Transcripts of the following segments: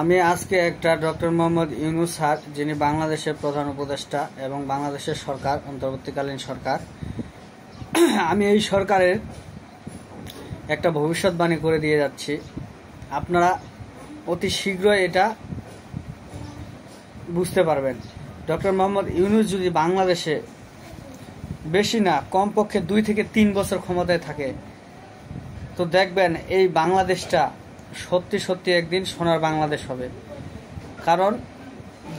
আমি আজকে একটা ডক্টর মোহাম্মদ ইউনুস হাক যিনি বাংলাদেশের প্রধান উপদেষ্টা এবং বাংলাদেশের সরকার অন্তর্বর্তীকালীন সরকার আমি এই সরকারের একটা ভবিষ্যৎবাণী করে দিয়ে যাচ্ছি আপনারা অতি শীঘ্রই এটা বুঝতে পারবেন ডক্টর মোহাম্মদ ইউনুস যদি বাংলাদেশে বেশি না কমপক্ষে দুই থেকে তিন বছর ক্ষমতায় থাকে তো দেখবেন এই বাংলাদেশটা সত্যি সত্যি একদিন সোনার বাংলাদেশ হবে কারণ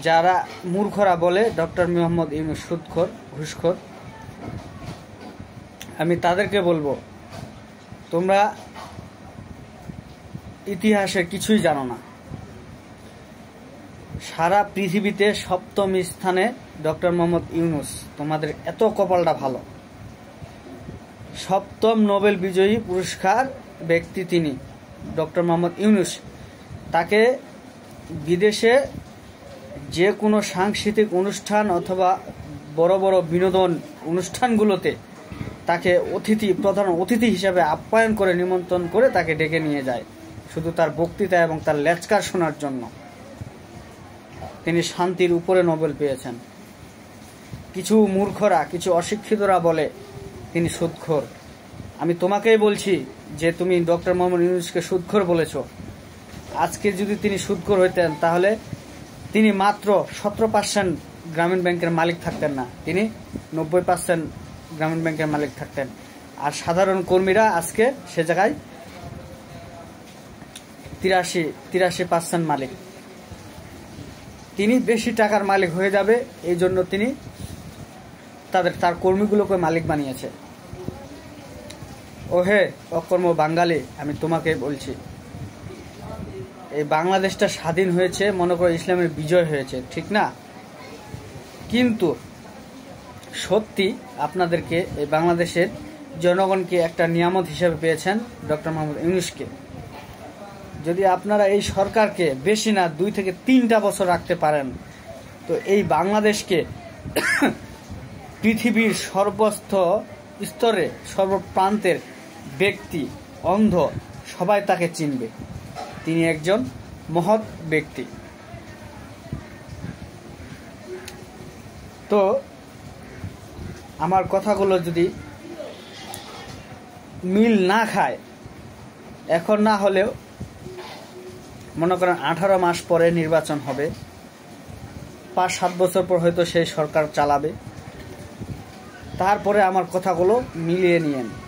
যারা মূর্খরা বলে ডক্টর মোহাম্মদ ইউনুস সুদখোর ঘুষখর আমি তাদেরকে বলবো তোমরা ইতিহাসের কিছুই জানো না সারা পৃথিবীতে সপ্তম স্থানে ডক্টর মোহাম্মদ ইউনুস তোমাদের এত কপালটা ভালো সপ্তম নোবেল বিজয়ী পুরস্কার ব্যক্তি তিনি ডক্টর মোহাম্মদ ইউনুস তাকে বিদেশে যে কোনো সাংস্কৃতিক অনুষ্ঠান অথবা বড় বড় বিনোদন অনুষ্ঠানগুলোতে তাকে অতিথি প্রধান অতিথি হিসাবে আপ্যায়ন করে নিমন্ত্রণ করে তাকে ডেকে নিয়ে যায় শুধু তার বক্তৃতা এবং তার লেচকার শোনার জন্য তিনি শান্তির উপরে নোবেল পেয়েছেন কিছু মূর্খরা কিছু অশিক্ষিতরা বলে তিনি সুদখোর আমি তোমাকেই বলছি যে তুমি ডক্টর মোহাম্মদ ইউনুসকে সুদখোর বলেছ আজকে যদি তিনি সুদখোর হইতেন তাহলে তিনি মাত্র সতেরো পার্সেন্ট গ্রামীণ ব্যাংকের মালিক থাকতেন না তিনি নব্বই পার্সেন্ট গ্রামীণ ব্যাংকের মালিক থাকতেন আর সাধারণ কর্মীরা আজকে সে জায়গায় তিরাশি তিরাশি পার্সেন্ট মালিক তিনি বেশি টাকার মালিক হয়ে যাবে এই জন্য তিনি তাদের তার কর্মীগুলোকে মালিক বানিয়েছে ও হে অকর্ম বাঙালি আমি তোমাকে বলছি এই বাংলাদেশটা স্বাধীন হয়েছে মনে করো ইসলামের বিজয় হয়েছে ঠিক না কিন্তু সত্যি আপনাদেরকে এই বাংলাদেশের জনগণকে একটা নিয়ামত হিসেবে পেয়েছেন ডক্টর মোহাম্মদ ইউনুসকে যদি আপনারা এই সরকারকে বেশি না দুই থেকে তিনটা বছর রাখতে পারেন তো এই বাংলাদেশকে পৃথিবীর সর্বস্থ স্তরে সর্বপ্রান্তের ব্যক্তি অন্ধ সবাই তাকে চিনবে তিনি একজন মহৎ ব্যক্তি তো আমার কথাগুলো যদি মিল না খায় এখন না হলেও মনে করেন আঠারো মাস পরে নির্বাচন হবে পাঁচ সাত বছর পর হয়তো সেই সরকার চালাবে তারপরে আমার কথাগুলো মিলিয়ে নিয়েন